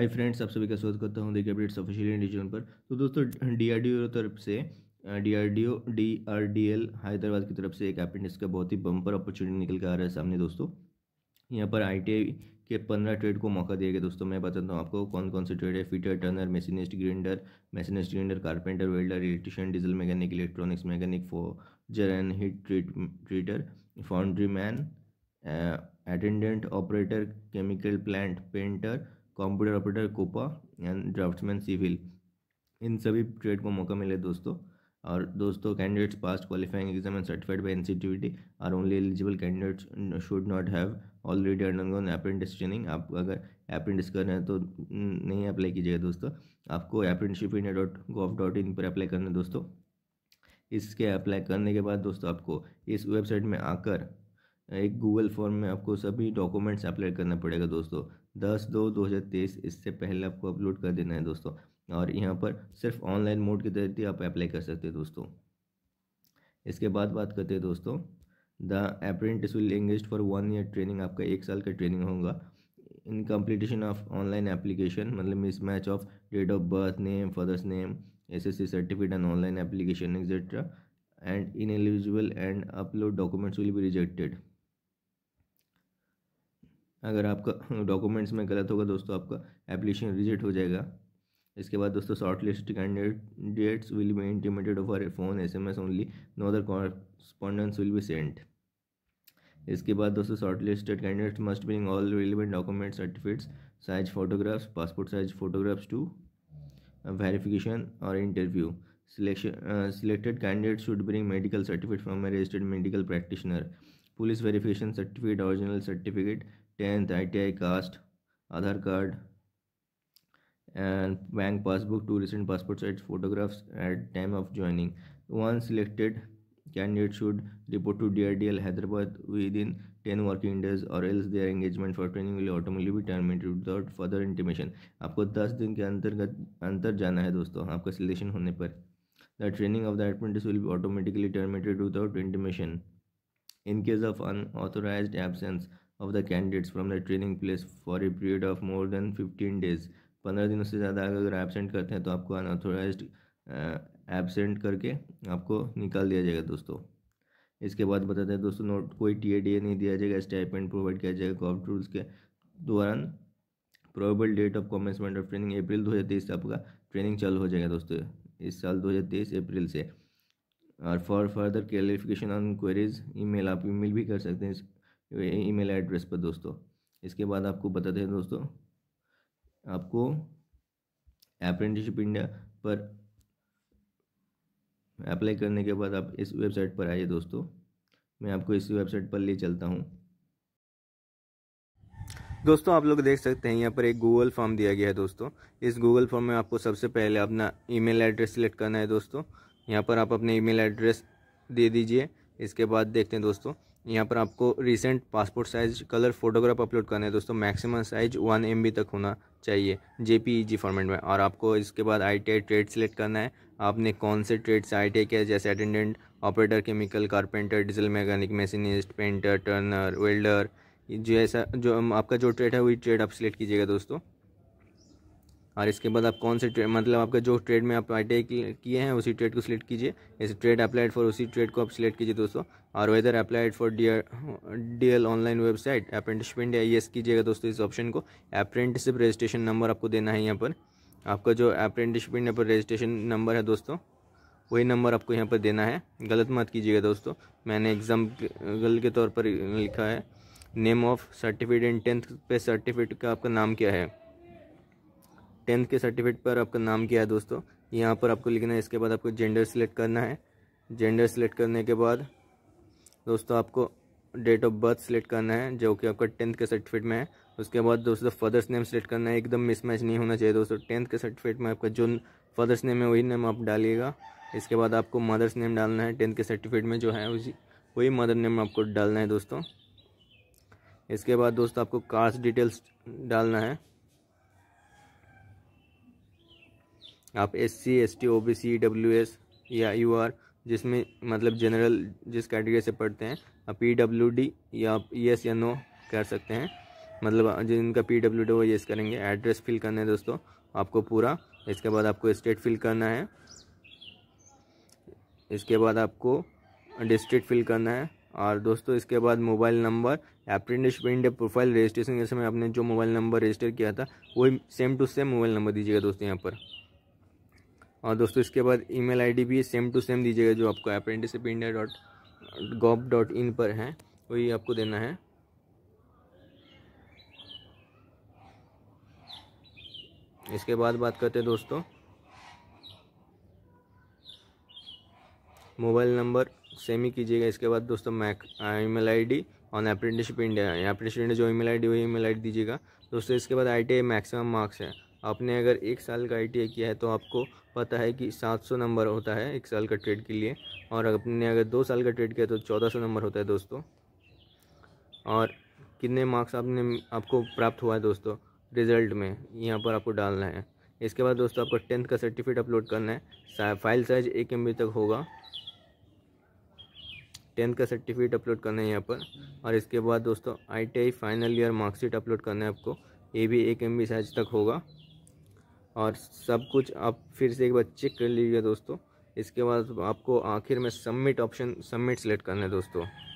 hi friends आप सभी का स्वागत करता हूँ देखिए अपडेट्स ऑफिशियल इंडिया जोन पर तो दोस्तों डीआरडीओ आर तरफ से डीआरडीओ डीआरडीएल हैदराबाद की तरफ से एक एपेंड का बहुत ही बम्पर अपॉर्चुनिटी निकल के आ रहा है सामने दोस्तों यहाँ पर आईटीआई के पंद्रह ट्रेड को मौका दिया गया दोस्तों मैं बताता हूँ आपको कौन कौन से ट्रेड है fitter turner machinist grinder machinist grinder carpenter welder electrician diesel mechanic electronics mechanic forger and heat treat treater foundry man attendant operator chemical plant painter computer operator COPA and draftsman civil इन सभी trade को मौका मिले दोस्तों और दोस्तों candidates pass qualifying exam and certified by N R only eligible candidates should not have already undergone apprentice training आप अगर अप्रेंटिस कर रहे हैं तो नहीं अप्लाई कीजिएगा दोस्तों आपको apprenticeship India dot gov dot in पर अप्लाई करना है दोस्तों इसके अप्लाई करने के बाद दोस्तों आपको इस वेबसाइट में आकर एक गूगल फॉर्म में आपको सभी डॉक्यूमेंट्स अप्लाई करना पड़ेगा दोस्तों दस दो दो हज़ार तेईस इससे पहले आपको अपलोड कर देना है दोस्तों और यहाँ पर सिर्फ ऑनलाइन मोड के तहत ही आप अप्लाई कर सकते हैं दोस्तों इसके बाद बात करते हैं दोस्तों the apprentice will engage for one year training आपका एक साल का ट्रेनिंग होगा in competition of online application मतलब mismatch of date of birth name father's name S S C certificate and online application etcetera and ineligible and upload documents will भी rejected अगर आपका documents में गलत होगा दोस्तों आपका application reject हो जाएगा इसके बाद दोस्तों shortlist candidates will be intimated or phone S M S only no other correspondence will be sent इसके बाद दोस्तों shortlisted candidates must bring all relevant document certificates size photographs passport size photographs to verification और interview selection selected candidate should bring medical certificate from a registered medical practitioner police verification certificate original certificate tenth I T I caste Aadhaar card and bank passbook to recent passport size photographs at time of joining one selected candidate should report to D R D L Hyderabad within ten working days or else their engagement for training will automatically be terminated without further intimation आपको दस दिन के अंतर्गत अंतर जाना है दोस्तों आपका सिलेक्शन होने पर the training of the admittees will automatically terminated without intimation in case of unauthorised absence of the candidates from the training place for a period of more than fifteen days पंद्रह दिनों से ज़्यादा अगर absent करते हैं तो आपको unauthorized absent करके आपको निकाल दिया जाएगा दोस्तों इसके बाद बताते हैं दोस्तों नोट कोई टी ए डी ए नहीं दिया जाएगा स्टाइपेंड प्रोवाइड किया जाएगा गवर्नमेंट रूल्स के दौरान probable date of commencement of training April दो हज़ार तेईस से आपका ट्रेनिंग चालू हो जाएगा दोस्तों इस साल दो हज़ार तेईस अप्रैल से और for further clarification on queries mail आप मेल भी कर सकते हैं ईमेल एड्रेस पर दोस्तों इसके बाद आपको बताते हैं दोस्तों आपको अप्रेंटिसशिप इंडिया पर अप्लाई करने के बाद आप इस वेबसाइट पर आइए दोस्तों मैं आपको इस वेबसाइट पर ले चलता हूँ दोस्तों आप लोग देख सकते हैं यहाँ पर एक गूगल फॉर्म दिया गया है दोस्तों इस गूगल फॉर्म में आपको सबसे पहले अपना ईमेल एड्रेस सिलेक्ट करना है दोस्तों यहाँ पर आप अपने ईमेल एड्रेस दे दीजिए इसके बाद देखते हैं दोस्तों यहाँ पर आपको recent passport size colour photograph upload करना है दोस्तों मैक्सिमम साइज वन एम तक होना चाहिए जे पी फॉर्मेट में और आपको इसके बाद आई टी ट्रेड सेलेक्ट करना है आपने कौन से ट्रेड से आई टी किया जैसे attendant operator chemical carpenter diesel mechanic machinist painter turner welder जो ऐसा जो आपका जो ट्रेड है वही ट्रेड आप सिलेक्ट कीजिएगा दोस्तों और इसके बाद आप कौन से ट्रेड मतलब आपका जो ट्रेड में आप आई किए हैं उसी ट्रेड को सिलेक्ट कीजिए इस ट्रेड अप्लाइड फॉर उसी ट्रेड को आप सिलेक्ट कीजिए दोस्तों और whether applied for D L online website अप्रेंटिसमेंट या येस कीजिएगा दोस्तों इस ऑप्शन को अप्रेंटिसिप रजिस्ट्रेशन नंबर आपको देना है यहाँ पर आपका जो अप्रेंटिसमेंट यहाँ पर रजिस्ट्रेशन नंबर है दोस्तों वही नंबर आपको यहाँ पर देना है गलत मत कीजिएगा दोस्तों मैंने एग्जाम्पल के तौर पर लिखा है name of certificate and tenth पे सर्टिफिकेट का आपका नाम क्या है टेंथ के सर्टिफिकेट पर आपका नाम क्या है दोस्तों यहाँ पर आपको लिखना है इसके बाद आपको जेंडर सिलेक्ट करना है जेंडर सेलेक्ट करने के बाद दोस्तों आपको डेट ऑफ बर्थ सेलेक्ट करना है जो कि आपका टेंथ के सर्टिफिकेट में है उसके बाद दोस्तों फादर्स नेम सेलेक्ट करना है एकदम मिसमैच नहीं होना चाहिए दोस्तों टेंथ के सर्टिफिकेट में आपका जो फादर्स नेम है वही नेम आप डालिएगा इसके बाद आपको मदर्स नेम डालना है टेंथ के सर्टिफिकेट में जो है उसी वही मदर नेम आपको डालना है दोस्तों इसके बाद दोस्तों आपको कास्ट डिटेल्स डालना है आप S C S T O B C W S या यू आर जिसमें मतलब जनरल जिस कैटेगरी से पढ़ते हैं आप पी डब्ल्यू डी या ई एस या नो कर सकते हैं मतलब जिनका पी डब्ल्यू डी वो येस करेंगे एड्रेस फिल करना है दोस्तों आपको पूरा इसके बाद आपको स्टेट फिल करना है इसके बाद आपको डिस्ट्रिक्ट फिल करना है और दोस्तों इसके बाद मोबाइल नंबर अप्रेंटिसमेंट प्रोफाइल रजिस्ट्रेशन के समय आपने जो मोबाइल नंबर रजिस्टर किया था वही same to same mobile number दीजिएगा दोस्तों यहाँ पर और दोस्तों इसके बाद ईमेल आईडी भी सेम टू सेम दीजिएगा जो आपका apprentice India dot gov dot in पर है वही आपको देना है इसके बाद बात करते हैं दोस्तों मोबाइल नंबर सेम ही कीजिएगा इसके बाद दोस्तों make email ID on apprenticeship India apprenticeship India जो ईमेल आईडी वही ईमेल आईडी दीजिएगा दोस्तों इसके बाद आई टी मैक्सिमम मार्क्स है आपने अगर एक साल का आई किया है तो आपको पता है कि 700 नंबर होता है एक साल का ट्रेड के लिए और आपने अगर दो साल का ट्रेड किया तो 1400 नंबर होता है दोस्तों और कितने मार्क्स आपने आपको प्राप्त हुआ है दोस्तों रिजल्ट में यहाँ पर आपको डालना है इसके बाद दोस्तों आपको टेंथ का सर्टिफिकेट अपलोड करना है फाइल साइज एक एम तक होगा टेंथ का सर्टिफिकेट अपलोड करना है यहाँ पर और इसके बाद दोस्तों I final year marksheet upload करना है आपको ये भी एक एम साइज तक होगा और सब कुछ आप फिर से एक बार चेक कर लीजिएगा दोस्तों इसके बाद आपको आखिर में सबमिट ऑप्शन सबमिट सेलेक्ट करना है दोस्तों